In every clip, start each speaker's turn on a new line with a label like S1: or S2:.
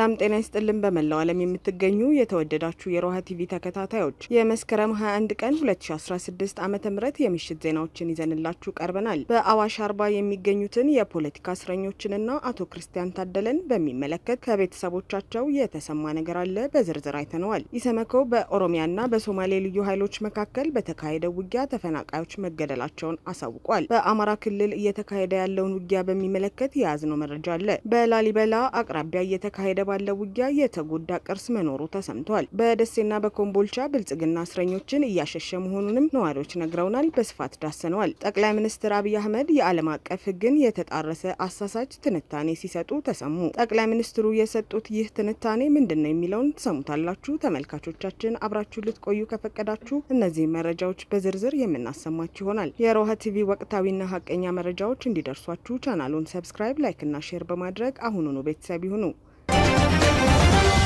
S1: ሰላም ጤና ይስጥልን። በመላው ዓለም የምትገኙ የተወደዳችሁ የሮሃ ቲቪ ተከታታዮች የመስከረም 21 ቀን 2016 ዓ ም የምሽት ዜናዎችን ይዘንላችሁ ቀርበናል። በአዋሽ አርባ የሚገኙትን የፖለቲካ እስረኞችንና አቶ ክርስቲያን ታደለን በሚመለከት ከቤተሰቦቻቸው የተሰማ ነገር አለ፣ በዝርዝር አይተነዋል። ኢሰመኮ በኦሮሚያና በሶማሌ ልዩ ኃይሎች መካከል በተካሄደው ውጊያ ተፈናቃዮች መገደላቸውን አሳውቋል። በአማራ ክልል እየተካሄደ ያለውን ውጊያ በሚመለከት የያዝነው መረጃ አለ። በላሊበላ አቅራቢያ እየተካሄደ ባለው ውጊያ የተጎዳ ቅርስ መኖሩ ተሰምቷል። በደሴና በኮምቦልቻ ብልጽግና እስረኞችን እያሸሸ መሆኑንም ነዋሪዎች ነግረውናል። በስፋት ዳሰነዋል። ጠቅላይ ሚኒስትር አብይ አህመድ የዓለም አቀፍ ህግን የተጣረሰ አሳሳች ትንታኔ ሲሰጡ ተሰሙ። ጠቅላይ ሚኒስትሩ የሰጡት ይህ ትንታኔ ምንድን ነው የሚለውን ትሰሙታላችሁ። ተመልካቾቻችን አብራችሁ ልትቆዩ ከፈቀዳችሁ እነዚህ መረጃዎች በዝርዝር የምናሰማችሁ ይሆናል። የሮሃ ቲቪ ወቅታዊና ሀቀኛ መረጃዎች እንዲደርሷችሁ ቻናሉን ሰብስክራይብ፣ ላይክና ሼር በማድረግ አሁኑኑ ቤተሰብ ይሁኑ።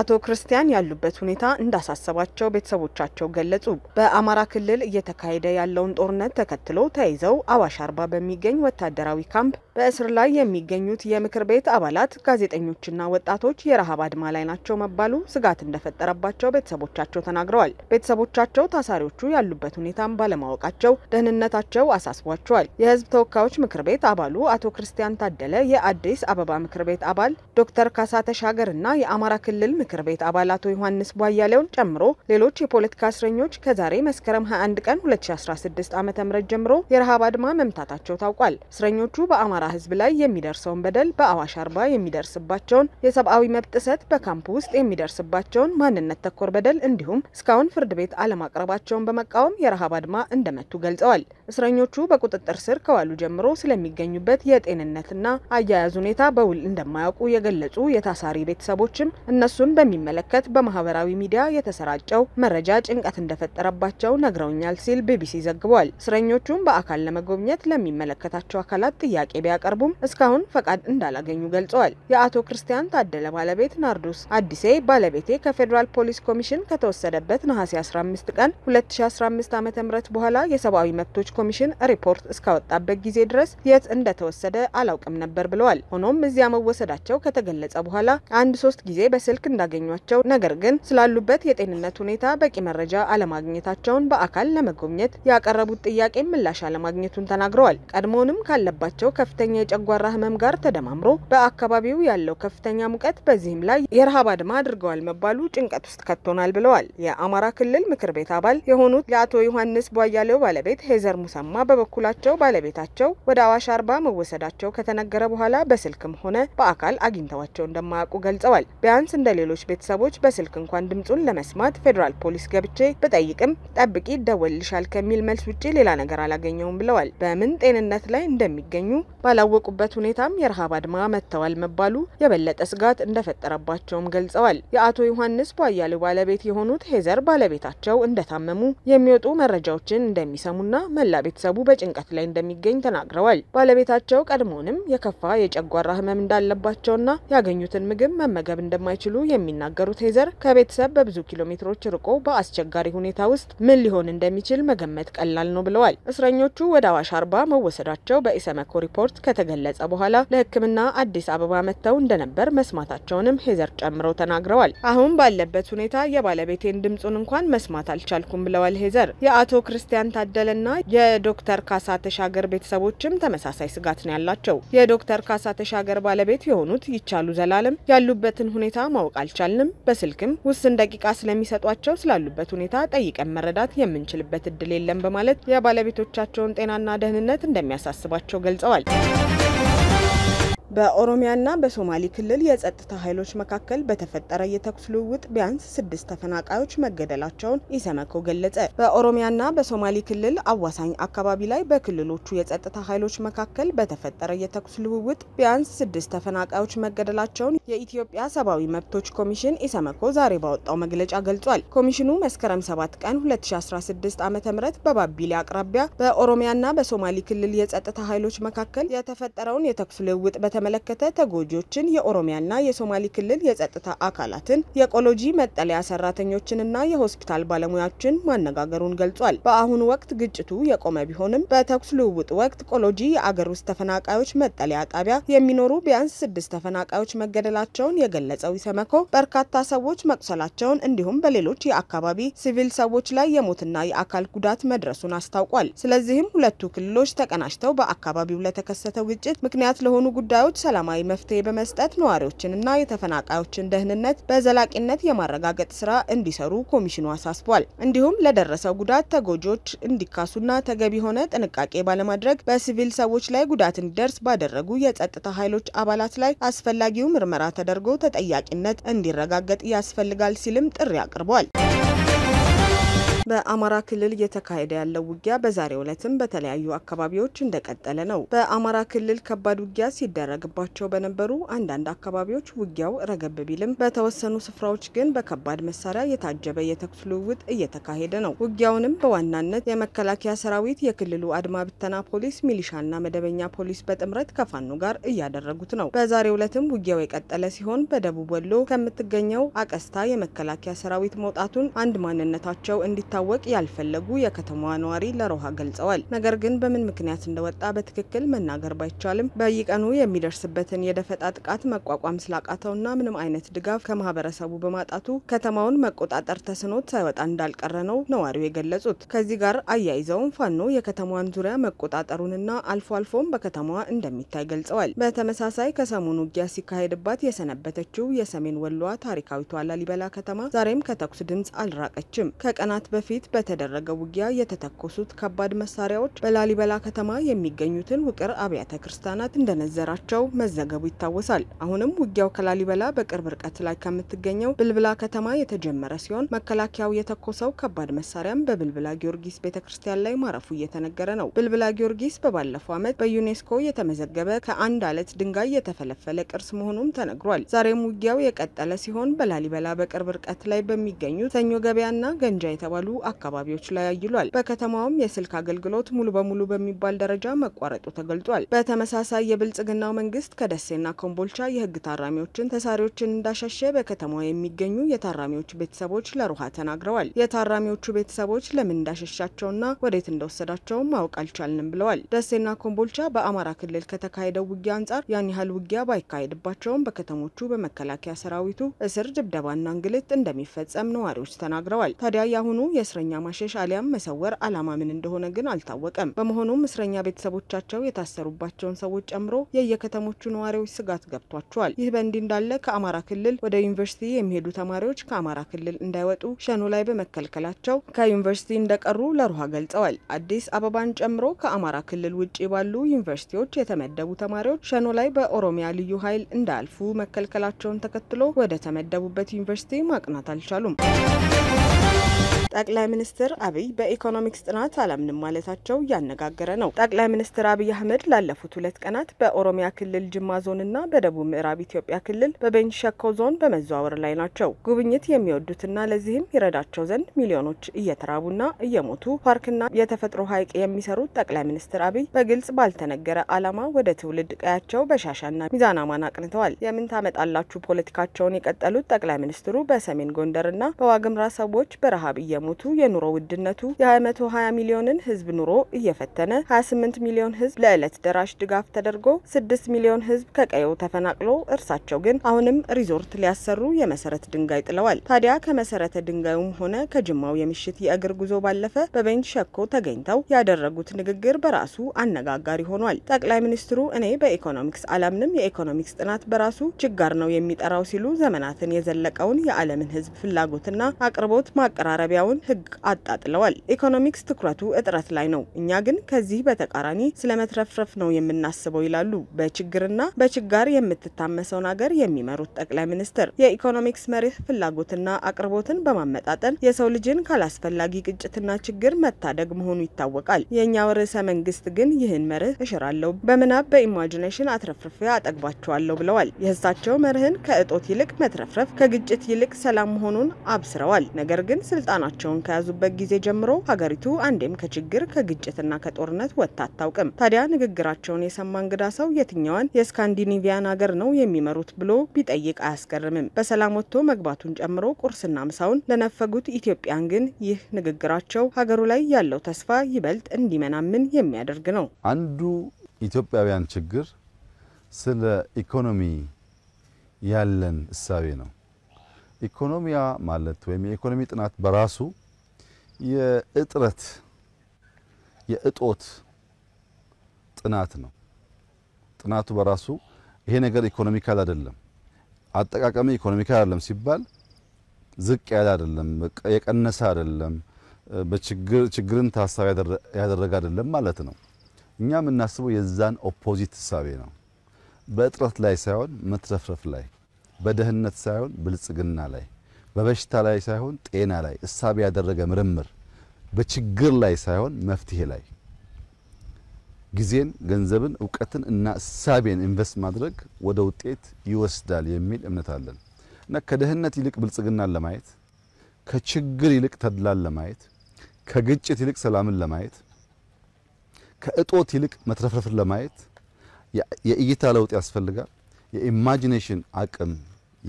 S1: አቶ ክርስቲያን ያሉበት ሁኔታ እንዳሳሰባቸው ቤተሰቦቻቸው ገለጹ። በአማራ ክልል እየተካሄደ ያለውን ጦርነት ተከትሎ ተይዘው አዋሽ አርባ በሚገኝ ወታደራዊ ካምፕ በእስር ላይ የሚገኙት የምክር ቤት አባላት ጋዜጠኞችና ወጣቶች የረሃብ አድማ ላይ ናቸው መባሉ ስጋት እንደፈጠረባቸው ቤተሰቦቻቸው ተናግረዋል። ቤተሰቦቻቸው ታሳሪዎቹ ያሉበት ሁኔታም ባለማወቃቸው ደህንነታቸው አሳስቧቸዋል። የህዝብ ተወካዮች ምክር ቤት አባሉ አቶ ክርስቲያን ታደለ፣ የአዲስ አበባ ምክር ቤት አባል ዶክተር ካሳ ተሻገር እና የአማራ ክልል ምክር ቤት አባል አቶ ዮሐንስ ቧያሌውን ጨምሮ ሌሎች የፖለቲካ እስረኞች ከዛሬ መስከረም 21 ቀን 2016 ዓ ም ጀምሮ የረሃብ አድማ መምታታቸው ታውቋል። እስረኞቹ በአማራ ህዝብ ላይ የሚደርሰውን በደል፣ በአዋሽ አርባ የሚደርስባቸውን የሰብአዊ መብት ጥሰት፣ በካምፕ ውስጥ የሚደርስባቸውን ማንነት ተኮር በደል እንዲሁም እስካሁን ፍርድ ቤት አለማቅረባቸውን በመቃወም የረሃብ አድማ እንደመቱ ገልጸዋል። እስረኞቹ በቁጥጥር ስር ከዋሉ ጀምሮ ስለሚገኙበት የጤንነትና አያያዝ ሁኔታ በውል እንደማያውቁ የገለጹ የታሳሪ ቤተሰቦችም እነሱ እሱን በሚመለከት በማህበራዊ ሚዲያ የተሰራጨው መረጃ ጭንቀት እንደፈጠረባቸው ነግረውኛል ሲል ቢቢሲ ዘግቧል። እስረኞቹም በአካል ለመጎብኘት ለሚመለከታቸው አካላት ጥያቄ ቢያቀርቡም እስካሁን ፈቃድ እንዳላገኙ ገልጸዋል። የአቶ ክርስቲያን ታደለ ባለቤት ናርዶስ አዲሴ ባለቤቴ ከፌዴራል ፖሊስ ኮሚሽን ከተወሰደበት ነሐሴ 15 ቀን 2015 ዓ ም በኋላ የሰብአዊ መብቶች ኮሚሽን ሪፖርት እስካወጣበት ጊዜ ድረስ የት እንደተወሰደ አላውቅም ነበር ብለዋል። ሆኖም እዚያ መወሰዳቸው ከተገለጸ በኋላ አንድ ሶስት ጊዜ በስልክ እንዳገኟቸው፣ ነገር ግን ስላሉበት የጤንነት ሁኔታ በቂ መረጃ አለማግኘታቸውን በአካል ለመጎብኘት ያቀረቡት ጥያቄ ምላሽ አለማግኘቱን ተናግረዋል። ቀድሞውንም ካለባቸው ከፍተኛ የጨጓራ ህመም ጋር ተደማምሮ በአካባቢው ያለው ከፍተኛ ሙቀት፣ በዚህም ላይ የረሃብ አድማ አድርገዋል መባሉ ጭንቀት ውስጥ ከቶናል ብለዋል። የአማራ ክልል ምክር ቤት አባል የሆኑት የአቶ ዮሐንስ ቧያሌው ባለቤት ሄዘር ሙሰማ በበኩላቸው ባለቤታቸው ወደ አዋሽ አርባ መወሰዳቸው ከተነገረ በኋላ በስልክም ሆነ በአካል አግኝተዋቸው እንደማያውቁ ገልጸዋል። ቢያንስ እንደሌ ሌሎች ቤተሰቦች በስልክ እንኳን ድምጹን ለመስማት ፌዴራል ፖሊስ ገብቼ ብጠይቅም ጠብቂ ደወልሻል ከሚል መልስ ውጭ ሌላ ነገር አላገኘውም ብለዋል። በምን ጤንነት ላይ እንደሚገኙ ባላወቁበት ሁኔታም የረሃብ አድማ መጥተዋል መባሉ የበለጠ ስጋት እንደፈጠረባቸውም ገልጸዋል። የአቶ ዮሐንስ ቧያሌው ባለቤት የሆኑት ሄዘር ባለቤታቸው እንደታመሙ የሚወጡ መረጃዎችን እንደሚሰሙና መላ ቤተሰቡ በጭንቀት ላይ እንደሚገኝ ተናግረዋል። ባለቤታቸው ቀድሞውንም የከፋ የጨጓራ ህመም እንዳለባቸውና ያገኙትን ምግብ መመገብ እንደማይችሉ የሚናገሩት ሄዘር ከቤተሰብ በብዙ ኪሎ ሜትሮች ርቆ በአስቸጋሪ ሁኔታ ውስጥ ምን ሊሆን እንደሚችል መገመት ቀላል ነው ብለዋል። እስረኞቹ ወደ አዋሽ አርባ መወሰዳቸው በኢሰመኮ ሪፖርት ከተገለጸ በኋላ ለሕክምና አዲስ አበባ መጥተው እንደነበር መስማታቸውንም ሄዘር ጨምረው ተናግረዋል። አሁን ባለበት ሁኔታ የባለቤቴን ድምጹን እንኳን መስማት አልቻልኩም ብለዋል ሄዘር። የአቶ ክርስቲያን ታደለና የዶክተር ካሳ ተሻገር ቤተሰቦችም ተመሳሳይ ስጋት ነው ያላቸው። የዶክተር ካሳ ተሻገር ባለቤት የሆኑት ይቻሉ ዘላለም ያሉበትን ሁኔታ ማወቅ አልቻልንም። በስልክም ውስን ደቂቃ ስለሚሰጧቸው ስላሉበት ሁኔታ ጠይቀን መረዳት የምንችልበት እድል የለም በማለት የባለቤቶቻቸውን ጤናና ደህንነት እንደሚያሳስባቸው ገልጸዋል። በኦሮሚያና በሶማሌ ክልል የጸጥታ ኃይሎች መካከል በተፈጠረ የተኩስ ልውውጥ ቢያንስ ስድስት ተፈናቃዮች መገደላቸውን ኢሰመኮ ገለጸ። በኦሮሚያና በሶማሌ ክልል አዋሳኝ አካባቢ ላይ በክልሎቹ የጸጥታ ኃይሎች መካከል በተፈጠረ የተኩስ ልውውጥ ቢያንስ ስድስት ተፈናቃዮች መገደላቸውን የኢትዮጵያ ሰብአዊ መብቶች ኮሚሽን ኢሰመኮ ዛሬ ባወጣው መግለጫ ገልጿል። ኮሚሽኑ መስከረም 7 ቀን 2016 ዓ ም በባቢሌ አቅራቢያ በኦሮሚያና በሶማሌ ክልል የጸጥታ ኃይሎች መካከል የተፈጠረውን የተኩስ ልውውጥ በተመ በተመለከተ ተጎጂዎችን የኦሮሚያና የሶማሌ ክልል የጸጥታ አካላትን የኢኮሎጂ መጠለያ ሰራተኞችንና የሆስፒታል ባለሙያዎችን ማነጋገሩን ገልጿል። በአሁኑ ወቅት ግጭቱ የቆመ ቢሆንም በተኩስ ልውውጥ ወቅት ኢኮሎጂ የአገር ውስጥ ተፈናቃዮች መጠለያ ጣቢያ የሚኖሩ ቢያንስ ስድስት ተፈናቃዮች መገደላቸውን የገለጸው ኢሰመኮ በርካታ ሰዎች መቁሰላቸውን እንዲሁም በሌሎች የአካባቢ ሲቪል ሰዎች ላይ የሞትና የአካል ጉዳት መድረሱን አስታውቋል። ስለዚህም ሁለቱ ክልሎች ተቀናጅተው በአካባቢው ለተከሰተው ግጭት ምክንያት ለሆኑ ጉዳዮች ጉዳዮች ሰላማዊ መፍትሄ በመስጠት ነዋሪዎችንና የተፈናቃዮችን ደህንነት በዘላቂነት የማረጋገጥ ስራ እንዲሰሩ ኮሚሽኑ አሳስቧል። እንዲሁም ለደረሰው ጉዳት ተጎጂዎች እንዲካሱና ተገቢ የሆነ ጥንቃቄ ባለማድረግ በሲቪል ሰዎች ላይ ጉዳት እንዲደርስ ባደረጉ የጸጥታ ኃይሎች አባላት ላይ አስፈላጊው ምርመራ ተደርጎ ተጠያቂነት እንዲረጋገጥ ያስፈልጋል ሲልም ጥሪ አቅርቧል። በአማራ ክልል እየተካሄደ ያለው ውጊያ በዛሬው ዕለትም በተለያዩ አካባቢዎች እንደቀጠለ ነው። በአማራ ክልል ከባድ ውጊያ ሲደረግባቸው በነበሩ አንዳንድ አካባቢዎች ውጊያው ረገብ ቢልም በተወሰኑ ስፍራዎች ግን በከባድ መሳሪያ የታጀበ የተኩስ ልውውጥ እየተካሄደ ነው። ውጊያውንም በዋናነት የመከላከያ ሰራዊት፣ የክልሉ አድማ ብተና ፖሊስ፣ ሚሊሻና መደበኛ ፖሊስ በጥምረት ከፋኖ ጋር እያደረጉት ነው። በዛሬው ዕለትም ውጊያው የቀጠለ ሲሆን በደቡብ ወሎ ከምትገኘው አቀስታ የመከላከያ ሰራዊት መውጣቱን አንድ ማንነታቸው እንዲታ እንዲታወቅ ያልፈለጉ የከተማዋ ነዋሪ ለሮሃ ገልጸዋል። ነገር ግን በምን ምክንያት እንደወጣ በትክክል መናገር ባይቻልም በየቀኑ የሚደርስበትን የደፈጣ ጥቃት መቋቋም ስላቃተውና ምንም አይነት ድጋፍ ከማህበረሰቡ በማጣቱ ከተማውን መቆጣጠር ተስኖት ሳይወጣ እንዳልቀረ ነው ነዋሪው የገለጹት። ከዚህ ጋር አያይዘውም ፋኖ የከተማዋን ዙሪያ መቆጣጠሩንና አልፎ አልፎም በከተማዋ እንደሚታይ ገልጸዋል። በተመሳሳይ ከሰሞኑ ውጊያ ሲካሄድባት የሰነበተችው የሰሜን ወሎዋ ታሪካዊቷ ላሊበላ ከተማ ዛሬም ከተኩስ ድምፅ አልራቀችም። ከቀናት በፊት በፊት በተደረገ ውጊያ የተተኮሱት ከባድ መሳሪያዎች በላሊበላ ከተማ የሚገኙትን ውቅር አብያተ ክርስቲያናት እንደነዘራቸው መዘገቡ ይታወሳል። አሁንም ውጊያው ከላሊበላ በቅርብ ርቀት ላይ ከምትገኘው ብልብላ ከተማ የተጀመረ ሲሆን መከላከያው የተኮሰው ከባድ መሳሪያም በብልብላ ጊዮርጊስ ቤተ ክርስቲያን ላይ ማረፉ እየተነገረ ነው። ብልብላ ጊዮርጊስ በባለፈው ዓመት በዩኔስኮ የተመዘገበ ከአንድ አለት ድንጋይ የተፈለፈለ ቅርስ መሆኑም ተነግሯል። ዛሬም ውጊያው የቀጠለ ሲሆን በላሊበላ በቅርብ ርቀት ላይ በሚገኙ ሰኞ ገበያና ገንጃ የተባሉ አካባቢዎች ላይ አይሏል። በከተማውም የስልክ አገልግሎት ሙሉ በሙሉ በሚባል ደረጃ መቋረጡ ተገልጧል። በተመሳሳይ የብልጽግናው መንግስት ከደሴና ኮምቦልቻ የህግ ታራሚዎችን ተሳሪዎችን እንዳሻሸ በከተማዋ የሚገኙ የታራሚዎች ቤተሰቦች ለሩሃ ተናግረዋል። የታራሚዎቹ ቤተሰቦች ለምን እንዳሸሻቸውና ወዴት እንደወሰዳቸው ማወቅ አልቻልንም ብለዋል። ደሴና ኮምቦልቻ በአማራ ክልል ከተካሄደው ውጊያ አንጻር ያን ያህል ውጊያ ባይካሄድባቸውም በከተሞቹ በመከላከያ ሰራዊቱ እስር፣ ድብደባና እንግልት እንደሚፈጸም ነዋሪዎች ተናግረዋል። ታዲያ የአሁኑ የእስረኛ ማሸሽ አሊያም መሰወር ዓላማ ምን እንደሆነ ግን አልታወቀም። በመሆኑም እስረኛ ቤተሰቦቻቸው የታሰሩባቸውን ሰዎች ጨምሮ የየከተሞቹ ነዋሪዎች ስጋት ገብቷቸዋል። ይህ በእንዲህ እንዳለ ከአማራ ክልል ወደ ዩኒቨርሲቲ የሚሄዱ ተማሪዎች ከአማራ ክልል እንዳይወጡ ሸኑ ላይ በመከልከላቸው ከዩኒቨርሲቲ እንደቀሩ ለሩሃ ገልጸዋል። አዲስ አበባን ጨምሮ ከአማራ ክልል ውጭ ባሉ ዩኒቨርሲቲዎች የተመደቡ ተማሪዎች ሸኖ ላይ በኦሮሚያ ልዩ ኃይል እንዳያልፉ መከልከላቸውን ተከትሎ ወደ ተመደቡበት ዩኒቨርሲቲ ማቅናት አልቻሉም። ጠቅላይ ሚኒስትር አብይ በኢኮኖሚክስ ጥናት አላምንም ማለታቸው እያነጋገረ ነው። ጠቅላይ ሚኒስትር አብይ አህመድ ላለፉት ሁለት ቀናት በኦሮሚያ ክልል ጅማ ዞንና በደቡብ ምዕራብ ኢትዮጵያ ክልል በቤንች ሸኮ ዞን በመዘዋወር ላይ ናቸው። ጉብኝት የሚወዱትና ለዚህም ይረዳቸው ዘንድ ሚሊዮኖች እየተራቡና እየሞቱ ፓርክና የተፈጥሮ ሀይቅ የሚሰሩት ጠቅላይ ሚኒስትር አብይ በግልጽ ባልተነገረ አላማ ወደ ትውልድ ቀያቸው በሻሻና ሚዛን አማን አቅንተዋል። የምን ታመጣላችሁ ፖለቲካቸውን የቀጠሉት ጠቅላይ ሚኒስትሩ በሰሜን ጎንደርና በዋግምራ ሰዎች በረሃብ እየ እየሞቱ የኑሮ ውድነቱ የ120 ሚሊዮንን ህዝብ ኑሮ እየፈተነ 28 ሚሊዮን ህዝብ ለዕለት ደራሽ ድጋፍ ተደርጎ 6 ሚሊዮን ህዝብ ከቀየው ተፈናቅሎ እርሳቸው ግን አሁንም ሪዞርት ሊያሰሩ የመሰረት ድንጋይ ጥለዋል። ታዲያ ከመሰረተ ድንጋዩም ሆነ ከጅማው የምሽት የእግር ጉዞ ባለፈ በቤንች ሸኮ ተገኝተው ያደረጉት ንግግር በራሱ አነጋጋሪ ሆኗል። ጠቅላይ ሚኒስትሩ እኔ በኢኮኖሚክስ አላምንም፣ የኢኮኖሚክስ ጥናት በራሱ ችጋር ነው የሚጠራው ሲሉ ዘመናትን የዘለቀውን የዓለምን ህዝብ ፍላጎትና አቅርቦት ማቀራረቢያ ሳይሆን ህግ አጣጥለዋል። ኢኮኖሚክስ ትኩረቱ እጥረት ላይ ነው፣ እኛ ግን ከዚህ በተቃራኒ ስለመትረፍረፍ ነው የምናስበው ይላሉ በችግርና በችጋር የምትታመሰውን ሀገር የሚመሩት ጠቅላይ ሚኒስትር። የኢኮኖሚክስ መርህ ፍላጎትና አቅርቦትን በማመጣጠን የሰው ልጅን ካላስፈላጊ ግጭትና ችግር መታደግ መሆኑ ይታወቃል። የእኛው ርዕሰ መንግስት ግን ይህን መርህ እሽራለሁ፣ በምናብ በኢማጂኔሽን አትረፍርፌ አጠግባቸዋለሁ ብለዋል። የእሳቸው መርህን ከእጦት ይልቅ መትረፍረፍ፣ ከግጭት ይልቅ ሰላም መሆኑን አብስረዋል። ነገር ግን ስልጣናቸው ስልጣናቸውን ከያዙበት ጊዜ ጀምሮ ሀገሪቱ አንዴም ከችግር ከግጭትና ከጦርነት ወጥታ አታውቅም። ታዲያ ንግግራቸውን የሰማ እንግዳ ሰው የትኛዋን የስካንዲኒቪያን ሀገር ነው የሚመሩት ብሎ ቢጠይቅ አያስገርምም። በሰላም ወጥቶ መግባቱን ጨምሮ ቁርስና ምሳውን ለነፈጉት ኢትዮጵያን ግን ይህ ንግግራቸው ሀገሩ ላይ ያለው ተስፋ ይበልጥ እንዲመናምን የሚያደርግ ነው።
S2: አንዱ ኢትዮጵያውያን ችግር ስለ ኢኮኖሚ ያለን እሳቤ ነው። ኢኮኖሚያ ማለት ወይም የኢኮኖሚ ጥናት በራሱ የእጥረት የእጦት ጥናት ነው። ጥናቱ በራሱ ይሄ ነገር ኢኮኖሚካል አይደለም፣ አጠቃቀም ኢኮኖሚካል አይደለም ሲባል ዝቅ ያለ አይደለም፣ የቀነሰ አይደለም፣ በችግር ችግርን ታሳቢ ያደረገ አይደለም ማለት ነው። እኛ የምናስበው የዛን ኦፖዚት ሳቤ ነው፣ በእጥረት ላይ ሳይሆን መትረፍረፍ ላይ በደህንነት ሳይሆን ብልጽግና ላይ፣ በበሽታ ላይ ሳይሆን ጤና ላይ እሳቤ ያደረገ ምርምር፣ በችግር ላይ ሳይሆን መፍትሄ ላይ ጊዜን፣ ገንዘብን፣ እውቀትን እና እሳቤን ኢንቨስት ማድረግ ወደ ውጤት ይወስዳል የሚል እምነት አለን እና ከደህንነት ይልቅ ብልጽግናን ለማየት ከችግር ይልቅ ተድላን ለማየት ከግጭት ይልቅ ሰላምን ለማየት ከእጦት ይልቅ መትረፍረፍን ለማየት የእይታ ለውጥ ያስፈልጋል። የኢማጂኔሽን አቅም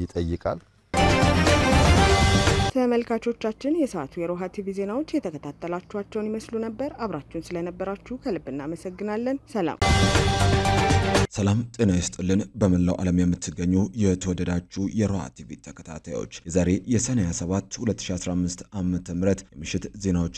S2: ይጠይቃል።
S1: ተመልካቾቻችን የሰዓቱ የሮሃ ቲቪ ዜናዎች የተከታተላችኋቸውን ይመስሉ ነበር። አብራችሁን ስለነበራችሁ ከልብ እናመሰግናለን። ሰላም ሰላም ጤና ይስጥልን። በመላው ዓለም የምትገኙ የተወደዳችሁ የሮሃ ቲቪ ተከታታዮች የዛሬ የሰኔ 27 2015 ዓ.ም የምሽት ዜናዎችን